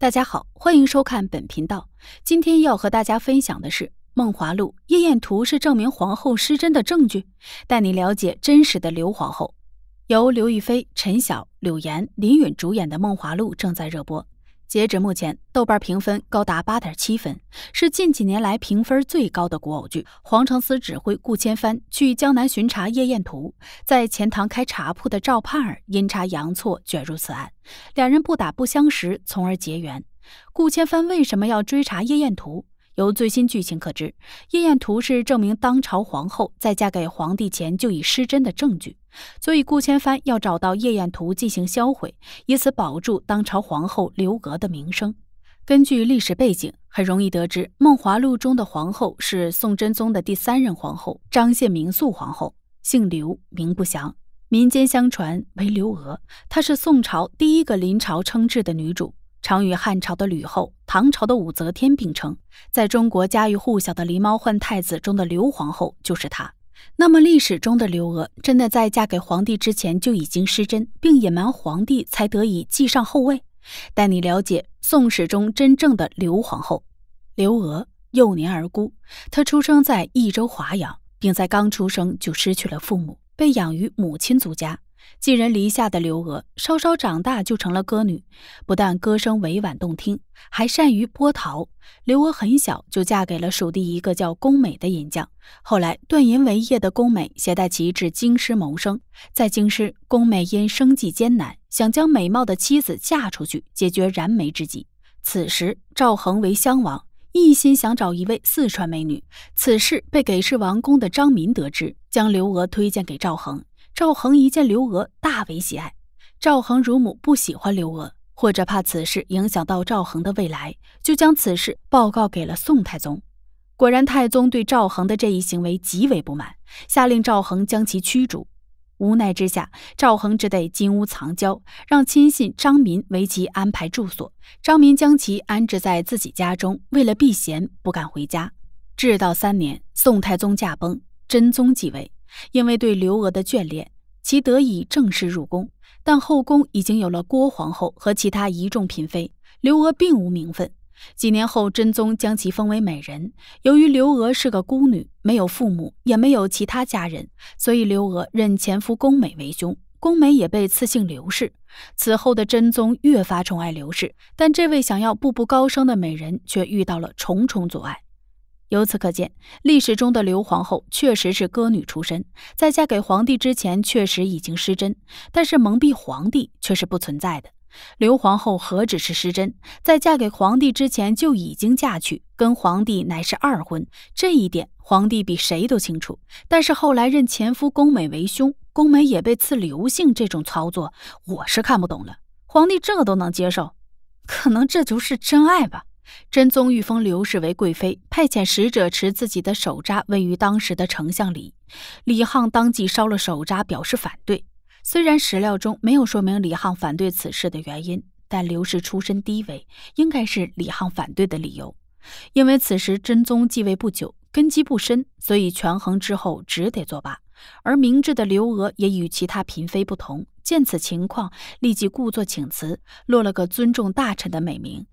大家好，欢迎收看本频道。今天要和大家分享的是《梦华录》，夜宴图是证明皇后失贞的证据，带你了解真实的刘皇后。由刘亦菲、陈晓、柳岩、林允主演的《梦华录》正在热播。截止目前，豆瓣评分高达八点七分，是近几年来评分最高的古偶剧。黄承思指挥顾千帆去江南巡查夜宴图，在钱塘开茶铺的赵盼儿阴差阳错卷入此案，两人不打不相识，从而结缘。顾千帆为什么要追查夜宴图？由最新剧情可知，夜宴图是证明当朝皇后在嫁给皇帝前就已失贞的证据，所以顾千帆要找到夜宴图进行销毁，以此保住当朝皇后刘娥的名声。根据历史背景，很容易得知《梦华录》中的皇后是宋真宗的第三任皇后张献明肃皇后，姓刘，名不详，民间相传为刘娥，她是宋朝第一个临朝称制的女主。常与汉朝的吕后、唐朝的武则天并称，在中国家喻户晓的“狸猫换太子”中的刘皇后就是她。那么，历史中的刘娥真的在嫁给皇帝之前就已经失贞，并隐瞒皇帝才得以继上后位？带你了解《宋史》中真正的刘皇后。刘娥幼年而孤，她出生在益州华阳，并在刚出生就失去了父母，被养于母亲族家。寄人篱下的刘娥稍稍长大就成了歌女，不但歌声委婉动听，还善于波涛。刘娥很小就嫁给了蜀地一个叫宫美的银匠。后来，断银为业的宫美携带其至京师谋生。在京师，宫美因生计艰难，想将美貌的妻子嫁出去，解决燃眉之急。此时，赵恒为襄王，一心想找一位四川美女。此事被给事王公的张民得知，将刘娥推荐给赵恒。赵恒一见刘娥，大为喜爱。赵恒乳母不喜欢刘娥，或者怕此事影响到赵恒的未来，就将此事报告给了宋太宗。果然，太宗对赵恒的这一行为极为不满，下令赵恒将其驱逐。无奈之下，赵恒只得金屋藏娇，让亲信张民为其安排住所。张民将其安置在自己家中，为了避嫌，不敢回家。至道三年，宋太宗驾崩，真宗继位。因为对刘娥的眷恋，其得以正式入宫，但后宫已经有了郭皇后和其他一众嫔妃，刘娥并无名分。几年后，真宗将其封为美人。由于刘娥是个孤女，没有父母，也没有其他家人，所以刘娥认前夫宫美为兄，宫美也被赐姓刘氏。此后的真宗越发宠爱刘氏，但这位想要步步高升的美人却遇到了重重阻碍。由此可见，历史中的刘皇后确实是歌女出身，在嫁给皇帝之前确实已经失贞，但是蒙蔽皇帝却是不存在的。刘皇后何止是失贞，在嫁给皇帝之前就已经嫁娶，跟皇帝乃是二婚，这一点皇帝比谁都清楚。但是后来认前夫宫美为兄，宫美也被赐刘姓，这种操作我是看不懂了。皇帝这都能接受，可能这就是真爱吧。真宗欲封刘氏为贵妃，派遣使者持自己的手札问于当时的丞相李李沆，当即烧了手札表示反对。虽然史料中没有说明李沆反对此事的原因，但刘氏出身低微，应该是李沆反对的理由。因为此时真宗继位不久，根基不深，所以权衡之后只得作罢。而明智的刘娥也与其他嫔妃不同，见此情况，立即故作请辞，落了个尊重大臣的美名。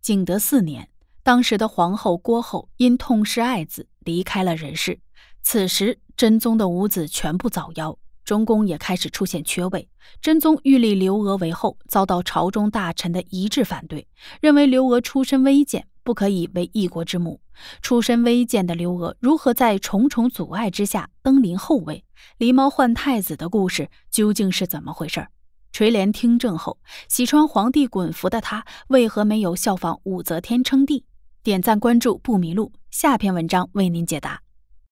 景德四年，当时的皇后郭后因痛失爱子离开了人世。此时，真宗的五子全部早夭，中宫也开始出现缺位。真宗欲立刘娥为后，遭到朝中大臣的一致反对，认为刘娥出身微贱，不可以为一国之母。出身微贱的刘娥如何在重重阻碍之下登临后位？狸猫换太子的故事究竟是怎么回事？垂帘听政后，喜穿皇帝衮服的他，为何没有效仿武则天称帝？点赞关注不迷路，下篇文章为您解答。